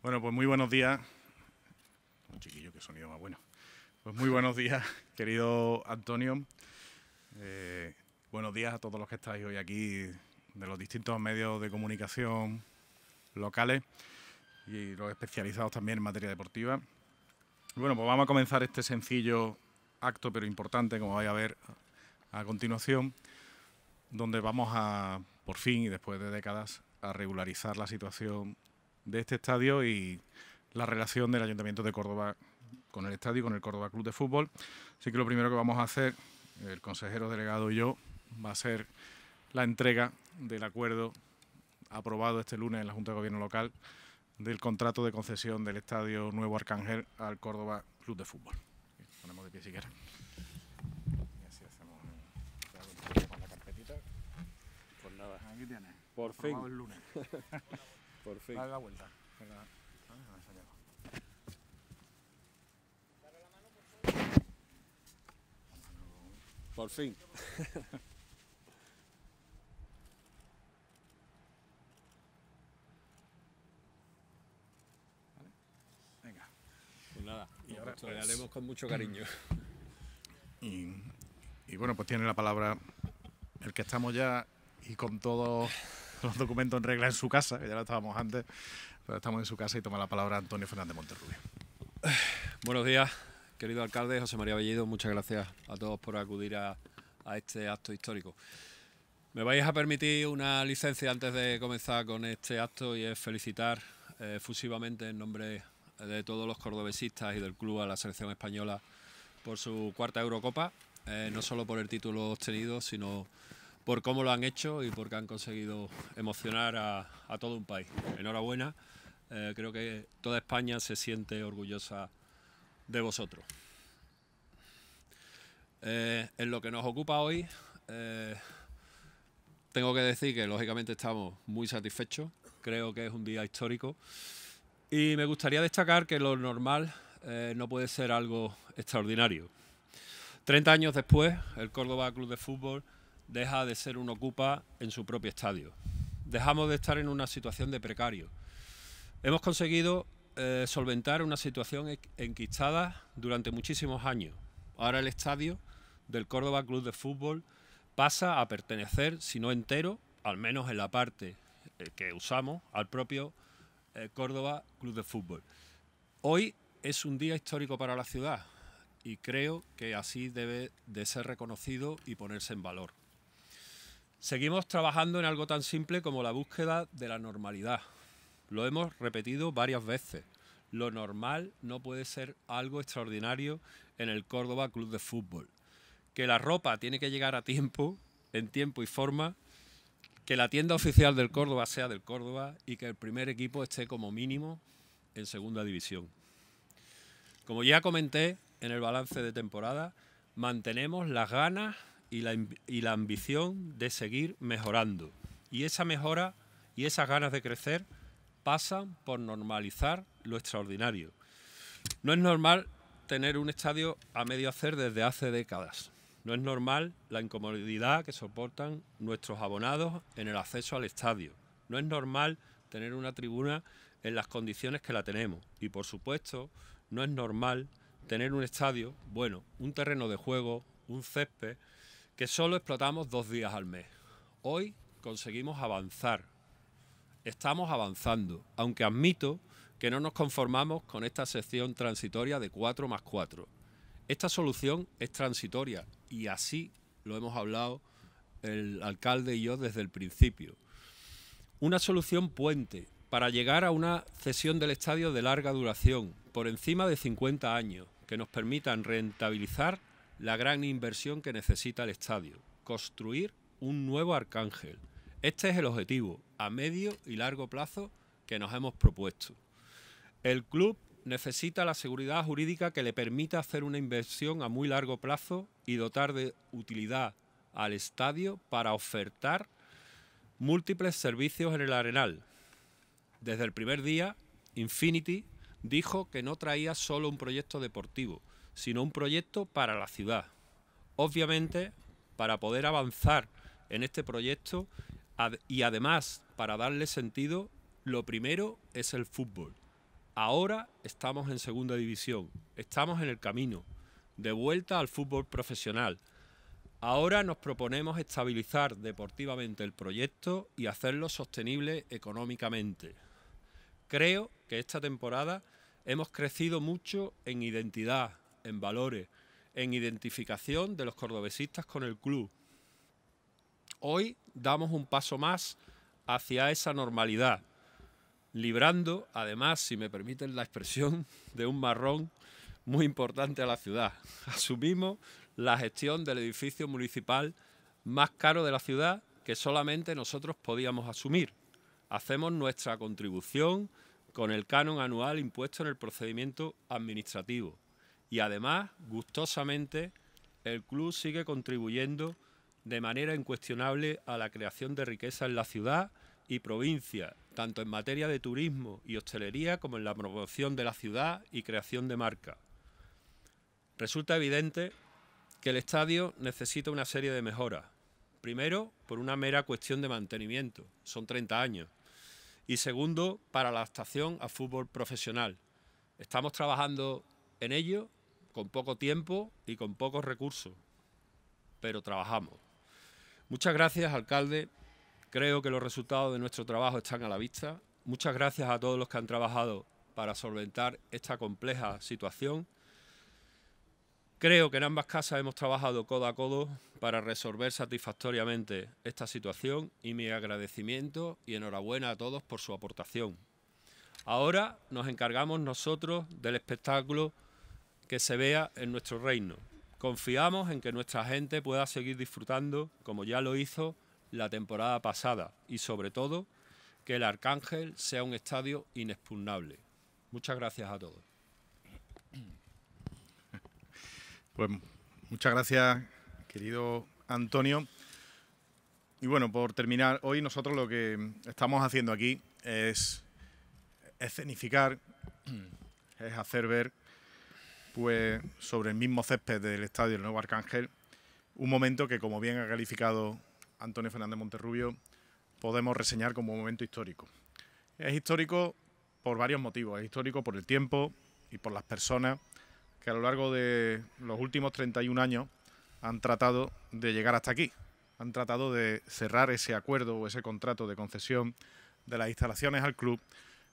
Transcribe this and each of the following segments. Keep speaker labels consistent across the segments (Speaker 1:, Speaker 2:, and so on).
Speaker 1: Bueno, pues muy buenos días. Un chiquillo, que sonido más bueno. Pues muy buenos días, querido Antonio. Eh, buenos días a todos los que estáis hoy aquí de los distintos medios de comunicación locales y los especializados también en materia deportiva. Bueno, pues vamos a comenzar este sencillo acto, pero importante, como vais a ver a continuación, donde vamos a, por fin y después de décadas, a regularizar la situación de este estadio y la relación del Ayuntamiento de Córdoba con el estadio, con el Córdoba Club de Fútbol. Así que lo primero que vamos a hacer, el consejero delegado y yo, va a ser la entrega del acuerdo aprobado este lunes en la Junta de Gobierno Local del contrato de concesión del Estadio Nuevo Arcángel al Córdoba Club de Fútbol. Ponemos de pie si
Speaker 2: Por pues Por fin. lunes. Por fin. Dale la vuelta. Venga. Por fin. Venga. Pues nada, y ahora lo haremos con mucho cariño.
Speaker 1: y bueno, pues tiene la palabra el que estamos ya y con todo los documentos en regla en su casa, que ya lo estábamos antes, pero estamos en su casa y toma la palabra Antonio Fernández Monterrubio.
Speaker 2: Buenos días, querido alcalde José María Bellido, muchas gracias a todos por acudir a, este acto histórico. Me vais a permitir una licencia antes de comenzar con este acto y es felicitar eh, efusivamente en nombre de todos los cordobesistas y del club a la selección española por su cuarta Eurocopa, eh, no solo por el título obtenido, sino por cómo lo han hecho y porque han conseguido emocionar a, todo un país. Enhorabuena, eh, creo que toda España se siente orgullosa de vosotros. Eh, en lo que nos ocupa hoy, eh, tengo que decir que lógicamente estamos muy satisfechos, creo que es un día histórico y me gustaría destacar que lo normal no puede ser algo extraordinario. 30 años después, el Córdoba Club de Fútbol deja de ser un ocupa en su propio estadio. Dejamos de estar en una situación de precario. Hemos conseguido eh, solventar una situación e-, enquistada durante muchísimos años. Ahora el estadio del Córdoba Club de Fútbol pasa a pertenecer, si no entero, al menos en la parte eh, que usamos, al propio eh, Córdoba Club de Fútbol. Hoy es un día histórico para la ciudad y creo que así debe de ser reconocido y ponerse en valor. Seguimos trabajando en algo tan simple como la búsqueda de la normalidad. Lo hemos repetido varias veces. Lo normal no puede ser algo extraordinario en el Córdoba Club de Fútbol. Que la ropa tiene que llegar a tiempo, en tiempo y forma. Que la tienda oficial del Córdoba sea del Córdoba y que el primer equipo esté como mínimo en segunda división. Como ya comenté en el balance de temporada, mantenemos las ganas y la, y la ambición de seguir mejorando. Y esa mejora y esas ganas de crecer pasan por normalizar lo extraordinario. No es normal tener un estadio a medio hacer desde hace décadas. No es normal la incomodidad que soportan nuestros abonados en el acceso al estadio. No es normal tener una tribuna en las condiciones que la tenemos. Y por supuesto, no es normal tener un estadio, bueno, un terreno de juego, un césped, que solo explotamos dos días al mes. Hoy conseguimos avanzar. Estamos avanzando, aunque admito que no nos conformamos con esta sección transitoria de 4 más 4. Esta solución es transitoria y así lo hemos hablado el alcalde y yo desde el principio. Una solución puente para llegar a una cesión del estadio de larga duración, por encima de 50 años, que nos permitan rentabilizar la gran inversión que necesita el estadio, construir un nuevo arcángel. Este es el objetivo a medio y largo plazo que nos hemos propuesto. El club necesita la seguridad jurídica que le permita hacer una inversión a muy largo plazo y dotar de utilidad al estadio para ofertar múltiples servicios en el arenal. Desde el primer día, Infinity dijo que no traía solo un proyecto deportivo, sino un proyecto para la ciudad. Obviamente, para poder avanzar en este proyecto y además para darle sentido, lo primero es el fútbol. Ahora estamos en segunda división, estamos en el camino, de vuelta al fútbol profesional. Ahora nos proponemos estabilizar deportivamente el proyecto y hacerlo sostenible económicamente. Creo que esta temporada hemos crecido mucho en identidad, en valores, en identificación de los cordobesistas con el club. Hoy damos un paso más hacia esa normalidad, librando, además, si me permiten la expresión, de un marrón muy importante a la ciudad. Asumimos la gestión del edificio municipal más caro de la ciudad que solamente nosotros podíamos asumir. Hacemos nuestra contribución con el canon anual impuesto en el procedimiento administrativo y además, gustosamente, el club sigue contribuyendo de manera incuestionable a la creación de riqueza en la ciudad y provincia, tanto en materia de turismo y hostelería como en la promoción de la ciudad y creación de marca. Resulta evidente que el estadio necesita una serie de mejoras. Primero, por una mera cuestión de mantenimiento, son 30 años. Y segundo, para la adaptación a fútbol profesional. Estamos trabajando en ello con poco tiempo y con pocos recursos, pero trabajamos. Muchas gracias, alcalde. Creo que los resultados de nuestro trabajo están a la vista. Muchas gracias a todos los que han trabajado para solventar esta compleja situación. Creo que en ambas casas hemos trabajado codo a codo para resolver satisfactoriamente esta situación y mi agradecimiento y enhorabuena a todos por su aportación. Ahora nos encargamos nosotros del espectáculo que se vea en nuestro reino. Confiamos en que nuestra gente pueda seguir disfrutando, como ya lo hizo la temporada pasada, y sobre todo, que el Arcángel sea un estadio inexpugnable. Muchas gracias a todos.
Speaker 1: Pues muchas gracias, querido Antonio. Y bueno, por terminar, hoy nosotros lo que estamos haciendo aquí es escenificar, es hacer ver sobre el mismo césped del estadio del Nuevo Arcángel, un momento que, como bien ha calificado Antonio Fernández Monterrubio, podemos reseñar como un momento histórico. Es histórico por varios motivos, es histórico por el tiempo y por las personas que a lo largo de los últimos 31 años han tratado de llegar hasta aquí, han tratado de cerrar ese acuerdo o ese contrato de concesión de las instalaciones al club,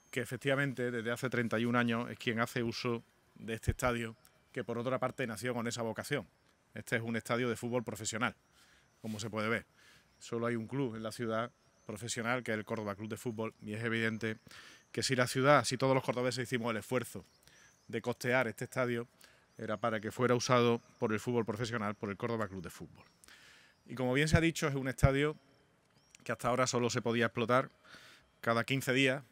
Speaker 1: que efectivamente desde hace 31 años es quien hace uso de este estadio, que por otra parte nació con esa vocación. Este es un estadio de fútbol profesional, como se puede ver. Solo hay un club en la ciudad profesional, que es el Córdoba Club de Fútbol, y es evidente que si la ciudad, si todos los cordobeses hicimos el esfuerzo de costear este estadio, era para que fuera usado por el fútbol profesional, por el Córdoba Club de Fútbol. Y como bien se ha dicho, es un estadio que hasta ahora solo se podía explotar cada 15 días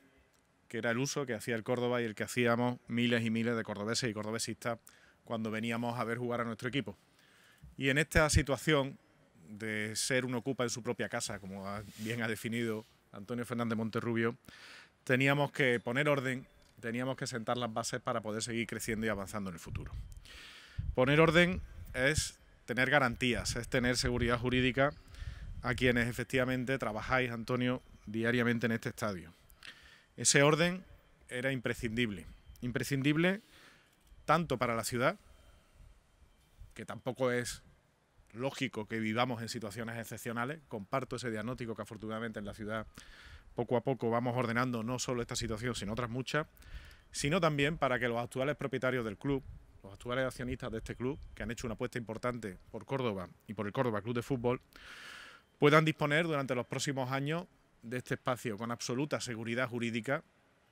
Speaker 1: que era el uso que hacía el Córdoba y el que hacíamos miles y miles de cordobeses y cordobesistas cuando veníamos a ver jugar a nuestro equipo. Y en esta situación de ser un ocupa en su propia casa, como bien ha definido Antonio Fernández Monterrubio, teníamos que poner orden, teníamos que sentar las bases para poder seguir creciendo y avanzando en el futuro. Poner orden es tener garantías, es tener seguridad jurídica a quienes efectivamente trabajáis, Antonio, diariamente en este estadio. Ese orden era imprescindible. Imprescindible tanto para la ciudad, que tampoco es lógico que vivamos en situaciones excepcionales. Comparto ese diagnóstico que afortunadamente en la ciudad poco a poco vamos ordenando no solo esta situación, sino otras muchas, sino también para que los actuales propietarios del club, los actuales accionistas de este club, que han hecho una apuesta importante por Córdoba y por el Córdoba Club de Fútbol, puedan disponer durante los próximos años de este espacio con absoluta seguridad jurídica,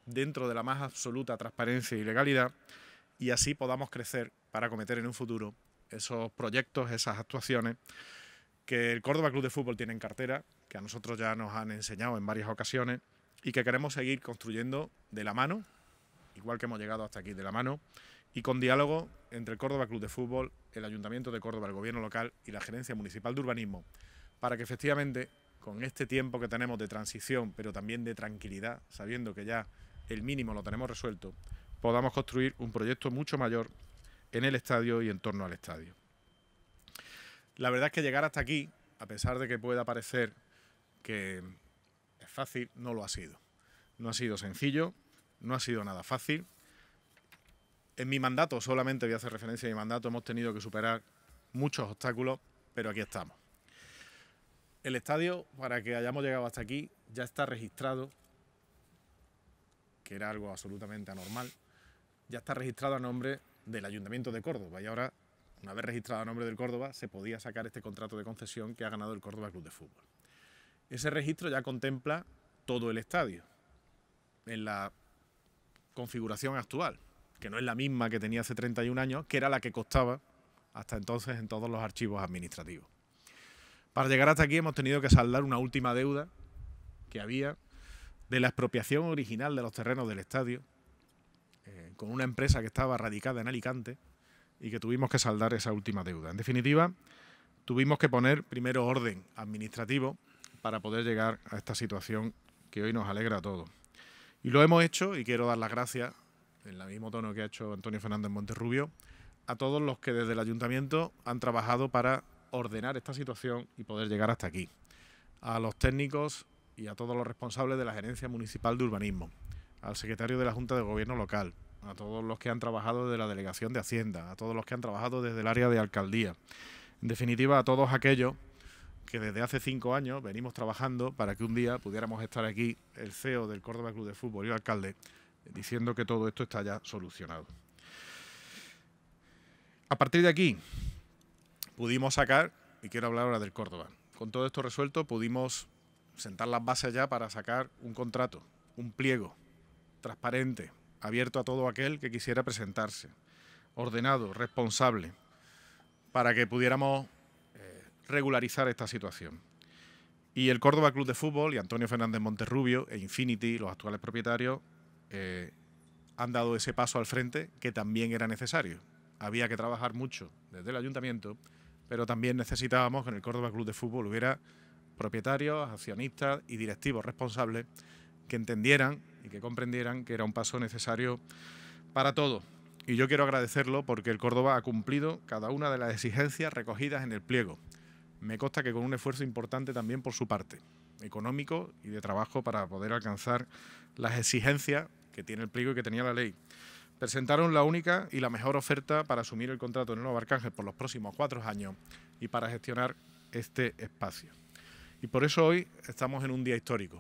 Speaker 1: dentro de la más absoluta transparencia y legalidad, y así podamos crecer para cometer en un futuro esos proyectos, esas actuaciones que el Córdoba Club de Fútbol tiene en cartera, que a nosotros ya nos han enseñado en varias ocasiones y que queremos seguir construyendo de la mano, igual que hemos llegado hasta aquí de la mano, y con diálogo entre el Córdoba Club de Fútbol, el Ayuntamiento de Córdoba, el Gobierno local y la Gerencia Municipal de Urbanismo, para que efectivamente con este tiempo que tenemos de transición, pero también de tranquilidad, sabiendo que ya el mínimo lo tenemos resuelto, podamos construir un proyecto mucho mayor en el estadio y en torno al estadio. La verdad es que llegar hasta aquí, a pesar de que pueda parecer que es fácil, no lo ha sido. No ha sido sencillo, no ha sido nada fácil. En mi mandato, solamente voy a hacer referencia a mi mandato, hemos tenido que superar muchos obstáculos, pero aquí estamos. El estadio, para que hayamos llegado hasta aquí, ya está registrado, que era algo absolutamente anormal, ya está registrado a nombre del Ayuntamiento de Córdoba. Y ahora, una vez registrado a nombre del Córdoba, se podía sacar este contrato de concesión que ha ganado el Córdoba Club de Fútbol. Ese registro ya contempla todo el estadio, en la configuración actual, que no es la misma que tenía hace 31 años, que era la que costaba hasta entonces en todos los archivos administrativos. Para llegar hasta aquí hemos tenido que saldar una última deuda que había de la expropiación original de los terrenos del estadio, eh, con una empresa que estaba radicada en Alicante y que tuvimos que saldar esa última deuda. En definitiva, tuvimos que poner primero orden administrativo para poder llegar a esta situación que hoy nos alegra a todos. Y lo hemos hecho, y quiero dar las gracias, en el mismo tono que ha hecho Antonio Fernández Monterrubio, a todos los que desde el ayuntamiento han trabajado para ordenar esta situación y poder llegar hasta aquí. A los técnicos y a todos los responsables de la Gerencia Municipal de Urbanismo, al secretario de la Junta de Gobierno Local, a todos los que han trabajado desde la Delegación de Hacienda, a todos los que han trabajado desde el área de alcaldía. En definitiva, a todos aquellos que desde hace cinco años venimos trabajando para que un día pudiéramos estar aquí, el CEO del Córdoba Club de Fútbol y el alcalde, diciendo que todo esto está ya solucionado. A partir de aquí, pudimos sacar, y quiero hablar ahora del Córdoba, con todo esto resuelto pudimos sentar las bases ya para sacar un contrato, un pliego transparente, abierto a todo aquel que quisiera presentarse, ordenado, responsable, para que pudiéramos eh, regularizar esta situación. Y el Córdoba Club de Fútbol y Antonio Fernández Monterrubio e Infinity, los actuales propietarios, eh, han dado ese paso al frente que también era necesario. Había que trabajar mucho desde el ayuntamiento pero también necesitábamos que en el Córdoba Club de Fútbol hubiera propietarios, accionistas y directivos responsables que entendieran y que comprendieran que era un paso necesario para todo. Y yo quiero agradecerlo porque el Córdoba ha cumplido cada una de las exigencias recogidas en el pliego. Me consta que con un esfuerzo importante también por su parte, económico y de trabajo para poder alcanzar las exigencias que tiene el pliego y que tenía la ley presentaron la única y la mejor oferta para asumir el contrato en el Nuevo Arcángel por los próximos cuatro años y para gestionar este espacio. Y por eso hoy estamos en un día histórico,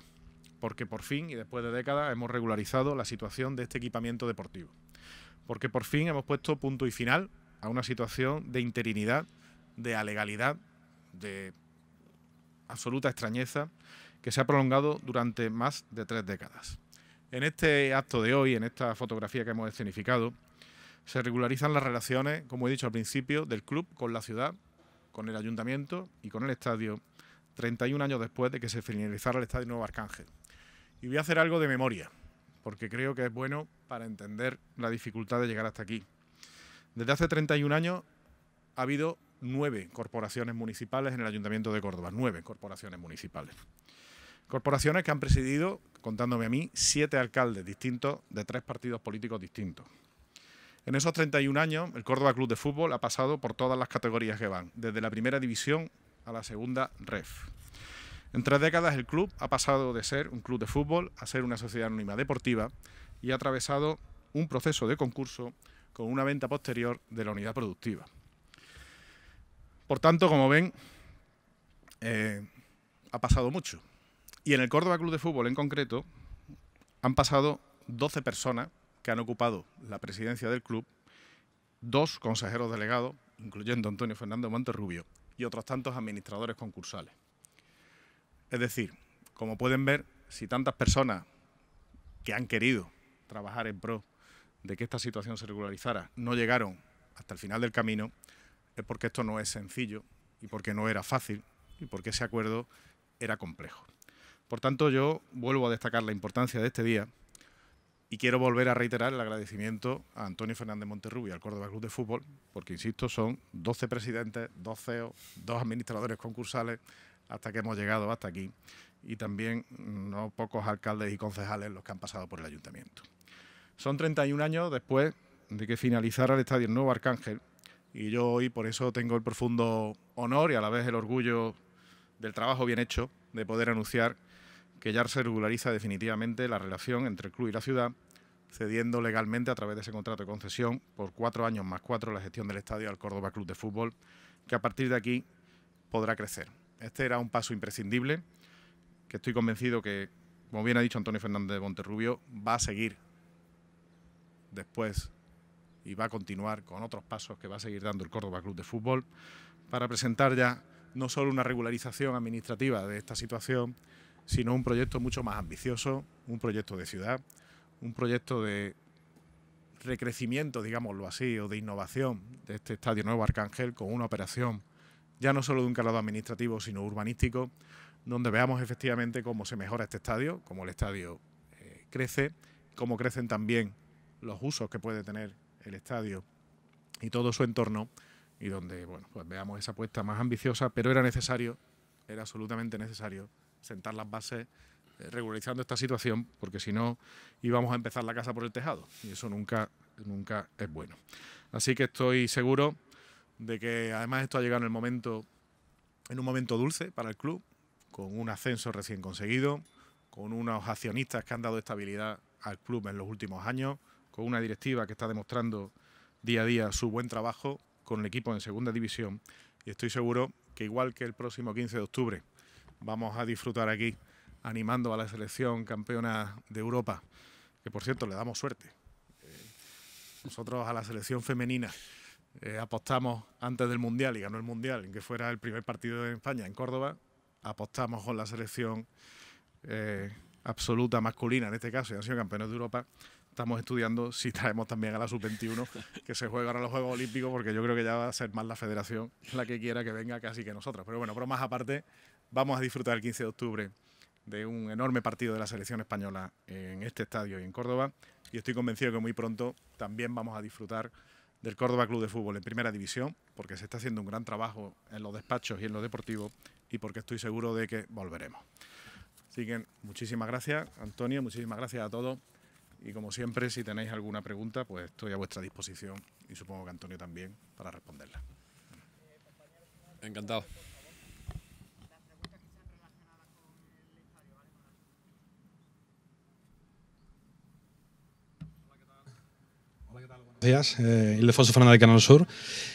Speaker 1: porque por fin y después de décadas hemos regularizado la situación de este equipamiento deportivo, porque por fin hemos puesto punto y final a una situación de interinidad, de alegalidad, de absoluta extrañeza que se ha prolongado durante más de tres décadas. En este acto de hoy, en esta fotografía que hemos escenificado, se regularizan las relaciones, como he dicho al principio, del club con la ciudad, con el ayuntamiento y con el estadio, 31 años después de que se finalizara el estadio Nuevo Arcángel. Y voy a hacer algo de memoria, porque creo que es bueno para entender la dificultad de llegar hasta aquí. Desde hace 31 años ha habido nueve corporaciones municipales en el Ayuntamiento de Córdoba, nueve corporaciones municipales. Corporaciones que han presidido, contándome a mí, siete alcaldes distintos de tres partidos políticos distintos. En esos 31 años, el Córdoba Club de Fútbol ha pasado por todas las categorías que van, desde la primera división a la segunda ref. En tres décadas el club ha pasado de ser un club de fútbol a ser una sociedad anónima deportiva y ha atravesado un proceso de concurso con una venta posterior de la unidad productiva. Por tanto, como ven, eh, ha pasado mucho y en el Córdoba Club de Fútbol en concreto han pasado 12 personas que han ocupado la presidencia del club, dos consejeros delegados, incluyendo Antonio Fernando Monterrubio, y otros tantos administradores concursales. Es decir, como pueden ver, si tantas personas que han querido trabajar en pro de que esta situación se regularizara no llegaron hasta el final del camino, es porque esto no es sencillo y porque no era fácil y porque ese acuerdo era complejo. Por tanto, yo vuelvo a destacar la importancia de este día y quiero volver a reiterar el agradecimiento a Antonio Fernández Monterrubio, al Córdoba Club de Fútbol, porque, insisto, son 12 presidentes, 12, CEOs, e dos administradores concursales, hasta que hemos llegado hasta aquí, y también no pocos alcaldes y concejales los que han pasado por el ayuntamiento. Son 31 años después de que finalizara el estadio Nuevo Arcángel, y yo hoy por eso tengo el profundo honor y a la vez el orgullo del trabajo bien hecho de poder anunciar que ya se regulariza definitivamente la relación entre el club y la ciudad, cediendo legalmente a través de ese contrato de concesión por cuatro años más cuatro la gestión del estadio al Córdoba Club de Fútbol, que a partir de aquí podrá crecer. Este era un paso imprescindible, que estoy convencido que, como bien ha dicho Antonio Fernández de Monterrubio, va a seguir después y va a continuar con otros pasos que va a seguir dando el Córdoba Club de Fútbol para presentar ya no solo una regularización administrativa de esta situación, sino un proyecto mucho más ambicioso, un proyecto de ciudad, un proyecto de recrecimiento, digámoslo así, o de innovación de este Estadio Nuevo Arcángel con una operación ya no solo de un calado administrativo, sino urbanístico, donde veamos efectivamente cómo se mejora este estadio, cómo el estadio eh, crece, cómo crecen también los usos que puede tener el estadio y todo su entorno, y donde bueno, pues veamos esa apuesta más ambiciosa, pero era necesario, era absolutamente necesario sentar las bases eh, regularizando esta situación, porque si no íbamos a empezar la casa por el tejado y eso nunca, nunca es bueno. Así que estoy seguro de que además esto ha llegado en el momento, en un momento dulce para el club, con un ascenso recién conseguido, con unos accionistas que han dado estabilidad al club en los últimos años, con una directiva que está demostrando día a día su buen trabajo, con el equipo en segunda división y estoy seguro que igual que el próximo 15 de octubre vamos a disfrutar aquí animando a la selección campeona de Europa, que por cierto le damos suerte. Eh, nosotros a la selección femenina eh, apostamos antes del Mundial y ganó el Mundial, en que fuera el primer partido de España en Córdoba, apostamos con la selección eh, absoluta masculina en este caso, y han sido campeones de Europa. Estamos estudiando si traemos también a la sub-21, que se juega ahora los Juegos Olímpicos, porque yo creo que ya va a ser más la federación la que quiera que venga casi que nosotros. Pero bueno, más aparte, vamos a disfrutar el 15 de octubre de un enorme partido de la selección española en este estadio y en Córdoba. Y estoy convencido que muy pronto también vamos a disfrutar del Córdoba Club de Fútbol en primera división, porque se está haciendo un gran trabajo en los despachos y en lo deportivo y porque estoy seguro de que volveremos. Así que muchísimas gracias, Antonio, muchísimas gracias a todos. Y como siempre, si tenéis alguna pregunta, pues estoy a vuestra disposición y supongo que Antonio también para responderla. Encantado. días, eh, Ildefonso Fernández de Canal Sur.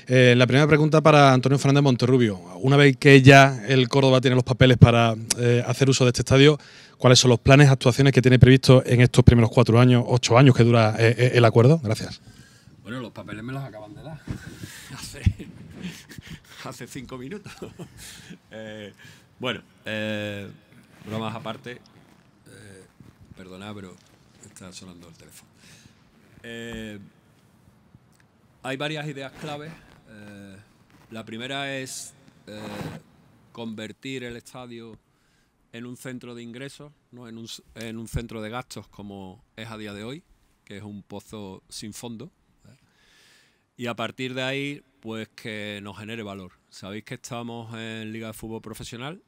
Speaker 1: Eh, la primera pregunta para Antonio Fernández Monterrubio. Una vez que ya el Córdoba tiene los papeles para eh, hacer uso de este estadio, ¿cuáles son los planes, actuaciones que tiene previsto en estos primeros cuatro años, ocho años que dura el acuerdo? Gracias.
Speaker 2: Bueno, los papeles me los acaban de dar hace, cinco minutos. bueno, bromas aparte, Perdona, pero está sonando el teléfono hay varias ideas claves. Eh, la primera es eh, convertir el estadio en un centro de ingresos, en un, centro de gastos como es a día de hoy, que es un pozo sin fondo. ¿eh? Y a partir de ahí, pues que nos genere valor. Sabéis que estamos en Liga de Fútbol Profesional,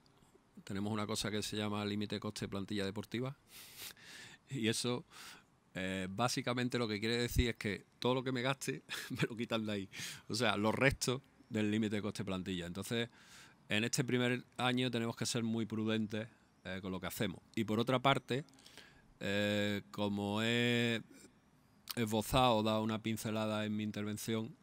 Speaker 2: tenemos una cosa que se llama límite coste plantilla deportiva, y eso eh, básicamente lo que quiere decir es que todo lo que me gaste me lo quitan de ahí. O sea, los restos del límite de coste plantilla. Entonces, en este primer año tenemos que ser muy prudentes eh, con lo que hacemos. Y por otra parte, eh, como he esbozado, dado una pincelada en mi intervención,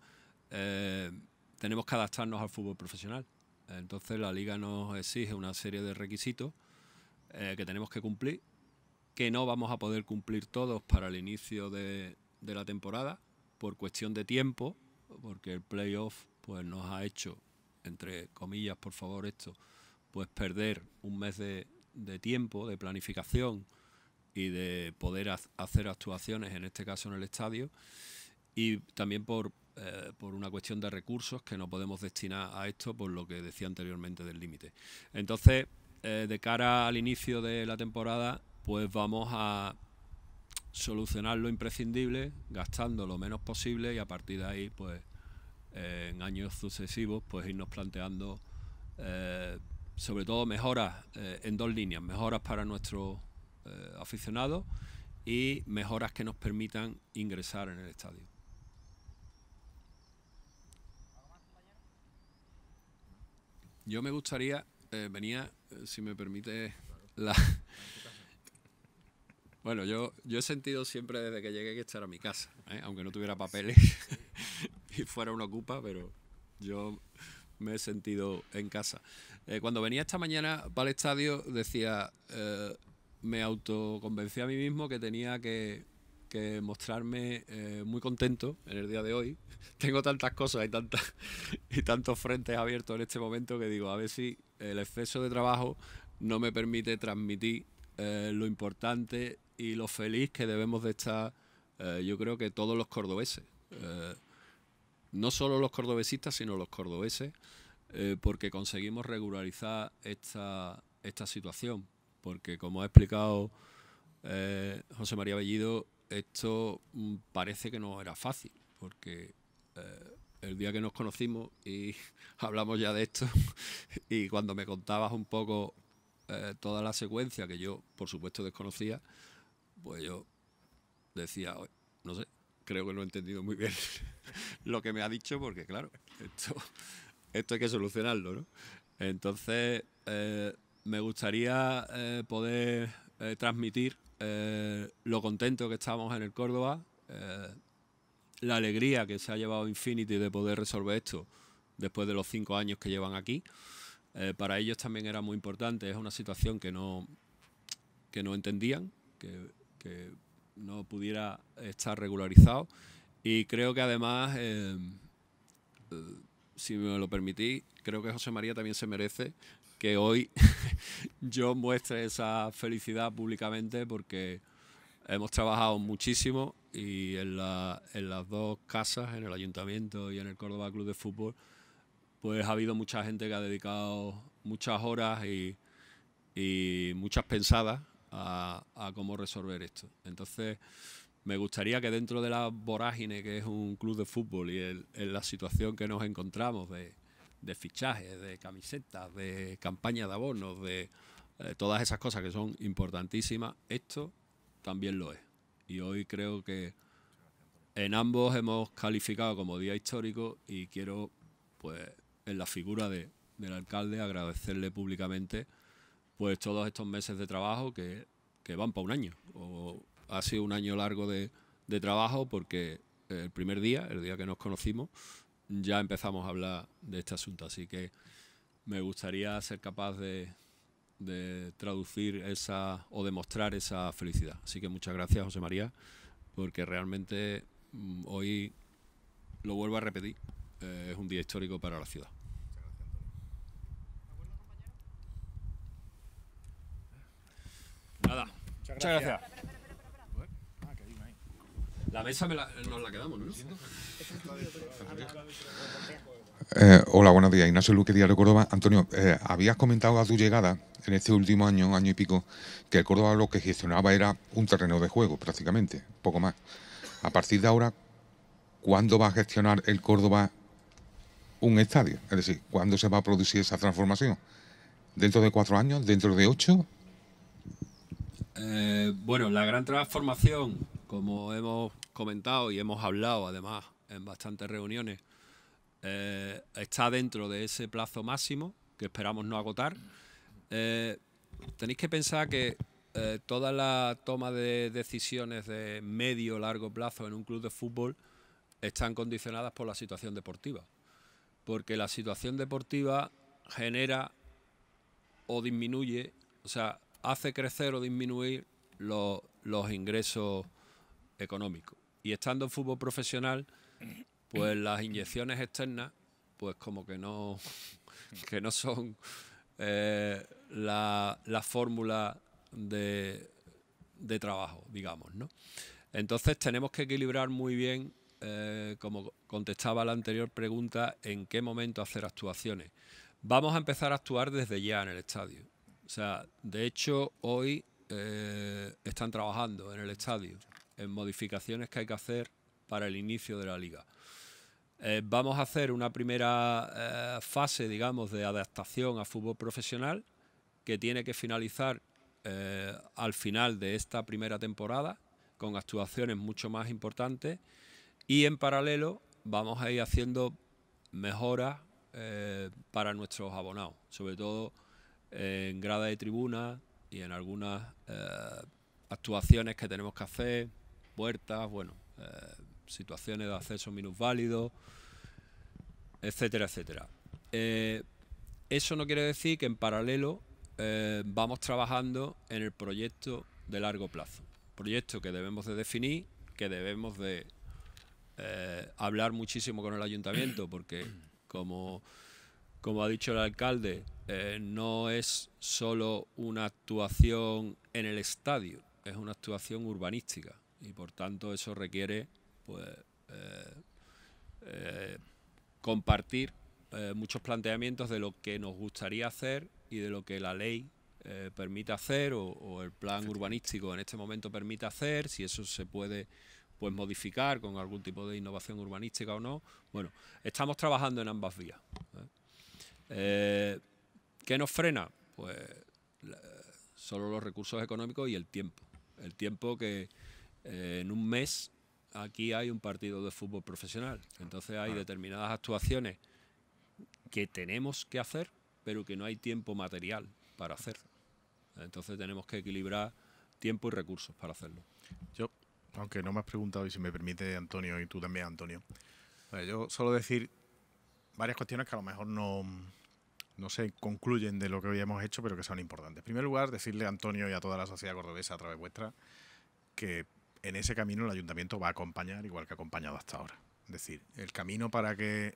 Speaker 2: tenemos que adaptarnos al fútbol profesional. Entonces la liga nos exige una serie de requisitos que tenemos que cumplir que no vamos a poder cumplir todos para el inicio de, la temporada por cuestión de tiempo, porque el playoff pues, nos ha hecho, entre comillas, por favor, esto, pues perder un mes de, tiempo, de planificación y de poder hacer actuaciones, en este caso en el estadio, y también eh, por, una cuestión de recursos que no podemos destinar a esto por lo que decía anteriormente del límite. Entonces, eh, de cara al inicio de la temporada, pues vamos a solucionar lo imprescindible gastando lo menos posible y a partir de ahí pues eh, en años sucesivos pues irnos planteando eh, sobre todo mejoras eh, en dos líneas mejoras para nuestros aficionados y mejoras que nos permitan ingresar en el estadio yo me gustaría venía si me permite la bueno, yo, yo he sentido siempre desde que llegué que estar era mi casa, ¿eh? aunque no tuviera papeles y fuera una ocupa, pero yo me he sentido en casa. Eh, cuando venía esta mañana para el estadio decía, eh, me autoconvencí a mí mismo que tenía que, mostrarme muy contento en el día de hoy. Tengo tantas cosas y, tantas, y tantos frentes abiertos en este momento que digo, a ver si el exceso de trabajo no me permite transmitir lo importante y lo feliz que debemos de estar, eh, yo creo que todos los cordobeses. Eh, no solo los cordobesistas, sino los cordobeses, eh, porque conseguimos regularizar esta, situación. Porque, como ha explicado José María Bellido, esto mm, parece que no era fácil, porque el día que nos conocimos y hablamos ya de esto, y cuando me contabas un poco toda la secuencia que yo, por supuesto, desconocía, pues yo decía, no sé, creo que no he entendido muy bien lo que me ha dicho, porque claro, esto, hay que solucionarlo, ¿no? Entonces, eh, me gustaría eh, poder eh, transmitir lo contento que estábamos en el Córdoba, la alegría que se ha llevado Infinity de poder resolver esto después de los cinco años que llevan aquí. para ellos también era muy importante, es una situación que no, que no entendían, que que no pudiera estar regularizado. Y creo que además, eh, eh, si me lo permitís, creo que José María también se merece que hoy yo muestre esa felicidad públicamente porque hemos trabajado muchísimo y en, la, las dos casas, en el ayuntamiento y en el Córdoba Club de Fútbol, pues ha habido mucha gente que ha dedicado muchas horas y muchas pensadas a, cómo resolver esto. Entonces, me gustaría que dentro de la vorágine que es un club de fútbol y en la situación que nos encontramos de, fichajes, de camisetas, de campaña de abonos, de eh, todas esas cosas que son importantísimas, esto también lo es. Y hoy creo que en ambos hemos calificado como día histórico y quiero, pues, en la figura del alcalde agradecerle públicamente pues todos estos meses de trabajo que, van para un año. O ha sido un año largo de, trabajo porque el primer día, el día que nos conocimos, ya empezamos a hablar de este asunto. Así que me gustaría ser capaz de, traducir esa o demostrar esa felicidad. Así que muchas gracias, José María, porque realmente mm, hoy lo vuelvo a repetir, eh, es un día histórico para la ciudad. Nada. Muchas gracias. Ah, la mesa nos la quedamos, ¿no?
Speaker 1: Eh, hola, buenos días. Ignacio Luque, Diario Córdoba. Antonio, eh, habías comentado a tu llegada, en este último año, año y pico, que el Córdoba lo que gestionaba era un terreno de juego, prácticamente, poco más. A partir de ahora, ¿cuándo va a gestionar el Córdoba un estadio? Es decir, ¿cuándo se va a producir esa transformación? ¿Dentro de cuatro años? ¿Dentro de ocho?
Speaker 2: Eh, bueno, la gran transformación, como hemos comentado y hemos hablado además en bastantes reuniones, eh, está dentro de ese plazo máximo que esperamos no agotar. Eh, tenéis que pensar que toda la toma de decisiones de medio largo plazo en un club de fútbol están condicionadas por la situación deportiva, porque la situación deportiva genera o disminuye, o sea, hace crecer o disminuir los, ingresos económicos. Y estando en fútbol profesional, pues las inyecciones externas, pues como que no, que no son eh, la, fórmula de, trabajo, digamos, ¿no? Entonces tenemos que equilibrar muy bien, eh, como contestaba la anterior pregunta, en qué momento hacer actuaciones. Vamos a empezar a actuar desde ya en el estadio de hecho, hoy eh, están trabajando en el estadio en modificaciones que hay que hacer para el inicio de la liga. Eh, vamos a hacer una primera eh, fase, digamos, de adaptación a fútbol profesional que tiene que finalizar al final de esta primera temporada con actuaciones mucho más importantes y en paralelo vamos a ir haciendo mejoras para nuestros abonados, sobre todo en grada de tribuna y en algunas eh, actuaciones que tenemos que hacer, puertas, bueno, eh, situaciones de acceso minusválido, etcétera, etcétera. Eh, eso no quiere decir que en paralelo vamos trabajando en el proyecto de largo plazo, proyecto que debemos de definir, que debemos de hablar muchísimo con el ayuntamiento, porque como, como ha dicho el alcalde, eh, no es solo una actuación en el estadio, es una actuación urbanística y por tanto eso requiere pues, eh, eh, compartir muchos planteamientos de lo que nos gustaría hacer y de lo que la ley permite hacer o, el plan urbanístico en este momento permite hacer, si eso se puede pues modificar con algún tipo de innovación urbanística o no. Bueno, estamos trabajando en ambas vías. ¿Qué nos frena? Pues solo los recursos económicos y el tiempo. El tiempo que eh, en un mes aquí hay un partido de fútbol profesional. Entonces hay determinadas actuaciones que tenemos que hacer, pero que no hay tiempo material para hacer. Entonces tenemos que equilibrar tiempo y recursos para hacerlo.
Speaker 1: Yo, aunque no me has preguntado, y si me permite Antonio, y tú también Antonio, pues yo solo decir varias cuestiones que a lo mejor no, no se concluyen de lo que habíamos hecho, pero que son importantes. En primer lugar, decirle a Antonio y a toda la sociedad cordobesa a través vuestra que en ese camino el ayuntamiento va a acompañar igual que ha acompañado hasta ahora. Es decir, el camino para que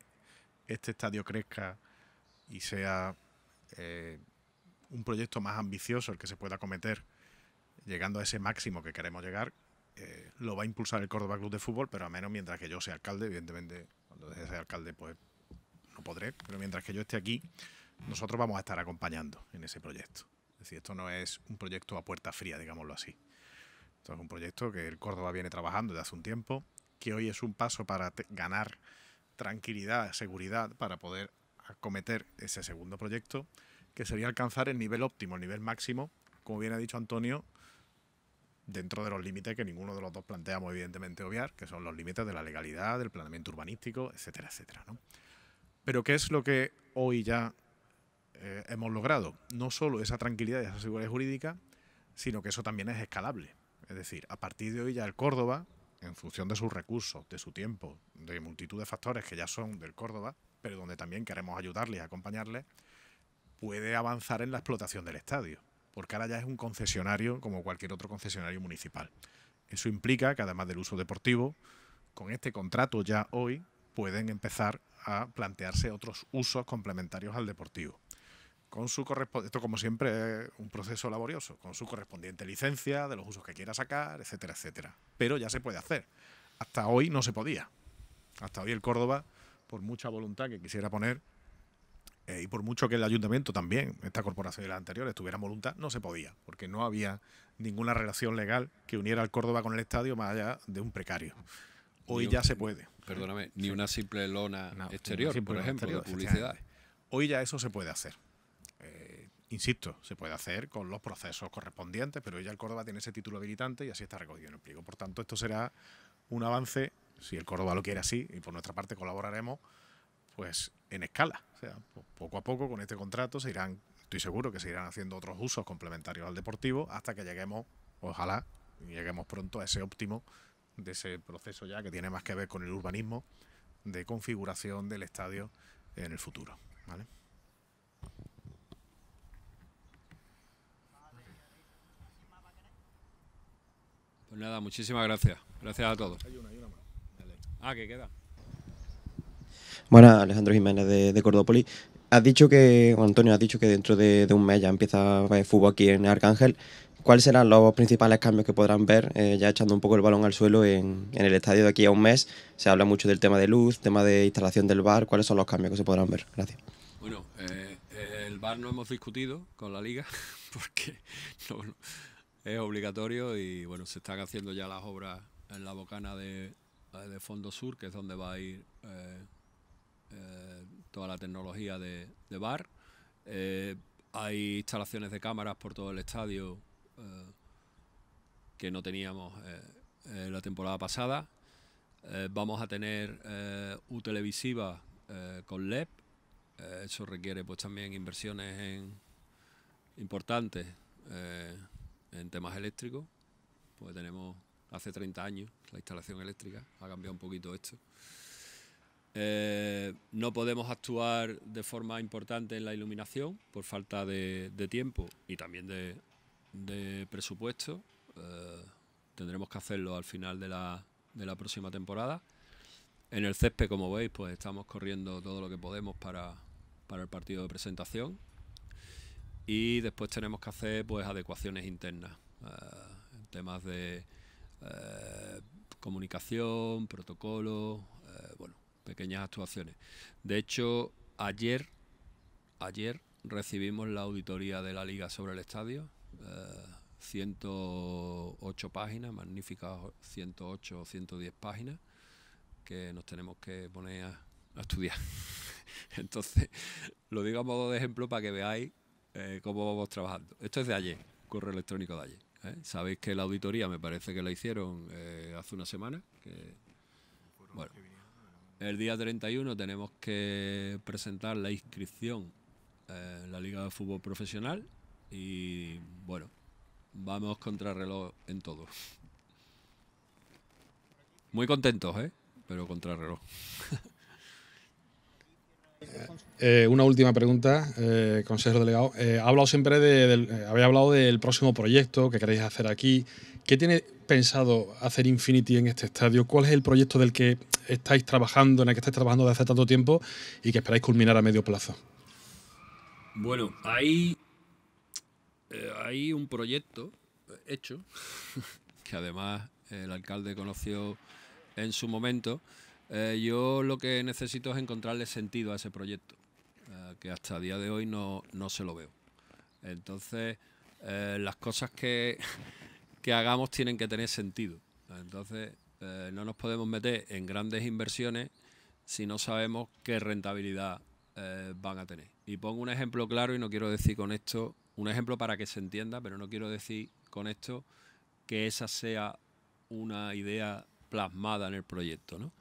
Speaker 1: este estadio crezca y sea eh, un proyecto más ambicioso el que se pueda acometer llegando a ese máximo que queremos llegar, eh, lo va a impulsar el Córdoba Club de Fútbol, pero a menos mientras que yo sea alcalde, evidentemente, cuando deje de ser alcalde, pues no podré, pero mientras que yo esté aquí, nosotros vamos a estar acompañando en ese proyecto. Es decir, esto no es un proyecto a puerta fría, digámoslo así. Esto es un proyecto que el Córdoba viene trabajando desde hace un tiempo, que hoy es un paso para ganar tranquilidad, seguridad, para poder acometer ese segundo proyecto, que sería alcanzar el nivel óptimo, el nivel máximo, como bien ha dicho Antonio, dentro de los límites que ninguno de los dos planteamos, evidentemente, obviar, que son los límites de la legalidad, del planeamiento urbanístico, etcétera, etcétera. Pero, ¿qué es lo que hoy ya eh, hemos logrado no solo esa tranquilidad y esa seguridad jurídica, sino que eso también es escalable. Es decir, a partir de hoy ya el Córdoba, en función de sus recursos, de su tiempo, de multitud de factores que ya son del Córdoba, pero donde también queremos ayudarles y acompañarles, puede avanzar en la explotación del estadio, porque ahora ya es un concesionario como cualquier otro concesionario municipal. Eso implica que además del uso deportivo, con este contrato ya hoy pueden empezar a plantearse otros usos complementarios al deportivo con su correspondiente, esto como siempre es un proceso laborioso, con su correspondiente licencia, de los usos que quiera sacar, etcétera, etcétera. Pero ya se puede hacer. Hasta hoy no se podía. Hasta hoy el Córdoba, por mucha voluntad que quisiera poner, eh, y por mucho que el ayuntamiento también, esta corporación y las anteriores, Tuvieran voluntad, no se podía, porque no había ninguna relación legal que uniera al Córdoba con el estadio más allá de un precario.
Speaker 2: Hoy ya se puede. Perdóname, ni una simple lona exterior, por ejemplo, de publicidad.
Speaker 1: Hoy ya eso se puede hacer. Eh, insisto, se puede hacer con los procesos correspondientes, pero ya el Córdoba tiene ese título habilitante y así está recogido en el pliego. Por tanto, esto será un avance, si el Córdoba lo quiere así, y por nuestra parte colaboraremos, pues en escala. O sea, poco a poco con este contrato se irán, estoy seguro que se irán haciendo otros usos complementarios al deportivo hasta que lleguemos, ojalá, lleguemos pronto a ese óptimo de ese proceso ya que tiene más que ver con el urbanismo de configuración del estadio en el futuro. ¿vale?
Speaker 2: Pues nada, muchísimas gracias. Gracias a todos. Hay una, hay una más. Ah, que queda. Bueno, Alejandro Jiménez de, de Cordópolis. Has dicho que, Antonio, has dicho que dentro de, un mes ya empieza el eh, fútbol aquí en Arcángel. ¿Cuáles serán los principales cambios que podrán ver eh, ya echando un poco el balón al suelo en, el estadio de aquí a un mes? Se habla mucho del tema de luz, tema de instalación del bar. ¿Cuáles son los cambios que se podrán ver? Gracias. Bueno, eh, el bar no hemos discutido con la liga porque es obligatorio y bueno, se están haciendo ya las obras en la bocana de, Fondo Sur, que es donde va a ir eh, eh, toda la tecnología de, de bar. Eh, hay instalaciones de cámaras por todo el estadio que no teníamos la temporada pasada. vamos a tener U televisiva con LED. eso requiere pues también inversiones importantes. En temas eléctricos, pues tenemos hace 30 años la instalación eléctrica, ha cambiado un poquito esto. Eh, no podemos actuar de forma importante en la iluminación por falta de, tiempo y también de, presupuesto. Eh, tendremos que hacerlo al final de la, próxima temporada. En el césped, como veis, pues estamos corriendo todo lo que podemos para, para el partido de presentación y después tenemos que hacer pues adecuaciones internas eh, temas de eh, comunicación, protocolo, eh, bueno, pequeñas actuaciones. De hecho, ayer, ayer recibimos la auditoría de la liga sobre el estadio. 108 páginas, magníficas 108 o 110 páginas que nos tenemos que poner a estudiar. Entonces, lo digo a modo de ejemplo para que veáis eh, cómo vamos trabajando. Esto es de ayer, correo electrónico de ayer. ¿eh? Sabéis que la auditoría me parece que la hicieron eh, hace una semana. el día 31 tenemos que presentar la inscripción en la Liga de Fútbol Profesional y bueno, vamos contra reloj en todo. Muy contentos, Pero contra reloj. Eh,
Speaker 1: una última pregunta, eh, Consejo delegado. Eh, hablado siempre de, del, eh, había hablado del próximo proyecto que queréis hacer aquí. ¿Qué tiene pensado hacer Infinity en este estadio? ¿Cuál es el proyecto del que estáis trabajando, en el que estáis trabajando desde hace tanto tiempo y que esperáis culminar a medio plazo?
Speaker 2: Bueno, hay, hay un proyecto hecho que además el alcalde conoció en su momento eh, yo lo que necesito es encontrarle sentido a ese proyecto, eh, que hasta el día de hoy no, se lo veo. Entonces, eh, las cosas que, que, hagamos tienen que tener sentido. Entonces, no nos podemos meter en grandes inversiones si no sabemos qué rentabilidad van a tener. Y pongo un ejemplo claro y no quiero decir con esto, un ejemplo para que se entienda, pero no quiero decir con esto que esa sea una idea plasmada en el proyecto, ¿no?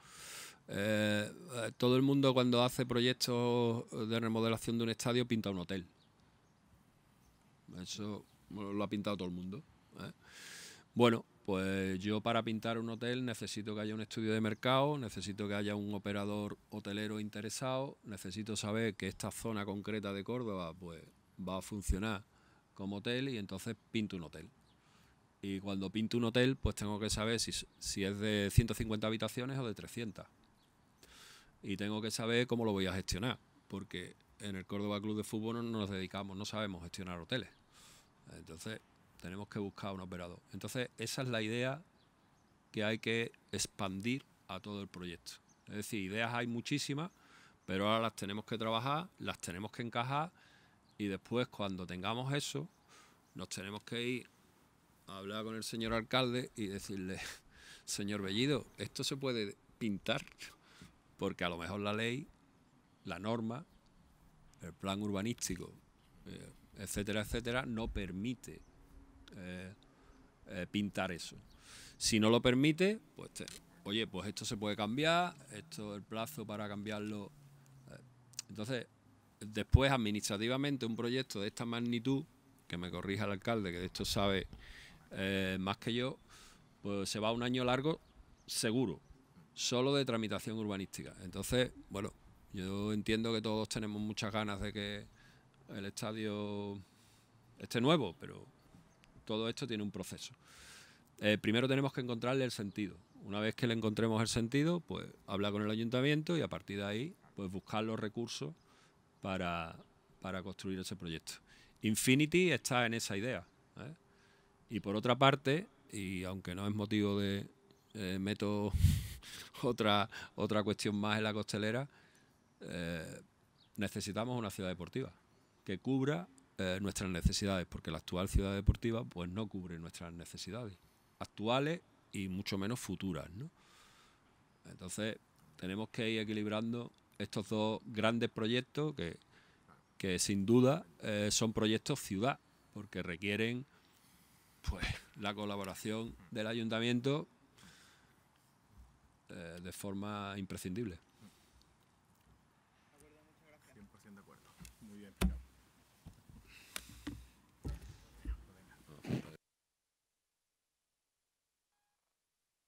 Speaker 2: Eh, todo el mundo cuando hace proyectos de remodelación de un estadio pinta un hotel. Eso lo ha pintado todo el mundo. ¿eh? Bueno, pues yo para pintar un hotel necesito que haya un estudio de mercado, necesito que haya un operador hotelero interesado, necesito saber que esta zona concreta de Córdoba pues va a funcionar como hotel y entonces pinto un hotel. Y cuando pinto un hotel, pues tengo que saber si, si es de 150 habitaciones o de 300 y tengo que saber cómo lo voy a gestionar, porque en el Córdoba Club de Fútbol no nos dedicamos, no sabemos gestionar hoteles. Entonces, tenemos que buscar un operador. Entonces, esa es la idea que hay que expandir a todo el proyecto. Es decir, ideas hay muchísimas, pero ahora las tenemos que trabajar, las tenemos que encajar y después cuando tengamos eso, nos tenemos que ir a hablar con el señor alcalde y decirle, señor Bellido, esto se puede pintar porque a lo mejor la ley, la norma, el plan urbanístico, eh, etcétera, etcétera, no permite eh, eh, pintar eso. Si no lo permite, pues oye, pues esto se puede cambiar, esto el plazo para cambiarlo. Entonces, después administrativamente un proyecto de esta magnitud, que me corrija el alcalde, que de esto sabe más que yo, pues se va un año largo seguro solo de tramitación urbanística. Entonces, bueno, yo entiendo que todos tenemos muchas ganas de que el estadio esté nuevo, pero todo esto tiene un proceso. Eh, primero tenemos que encontrarle el sentido. Una vez que le encontremos el sentido, pues habla con el ayuntamiento y a partir de ahí, pues buscar los recursos para, construir ese proyecto. Infinity está en esa idea. ¿eh? Y por otra parte, y aunque no es motivo de eh, método otra, otra cuestión más en la costelera, eh, necesitamos una ciudad deportiva que cubra eh, nuestras necesidades, porque la actual ciudad deportiva pues no cubre nuestras necesidades actuales y mucho menos futuras. Entonces tenemos que ir equilibrando estos dos grandes proyectos que, sin duda eh, son proyectos ciudad, porque requieren pues la colaboración del ayuntamiento eh, de forma imprescindible.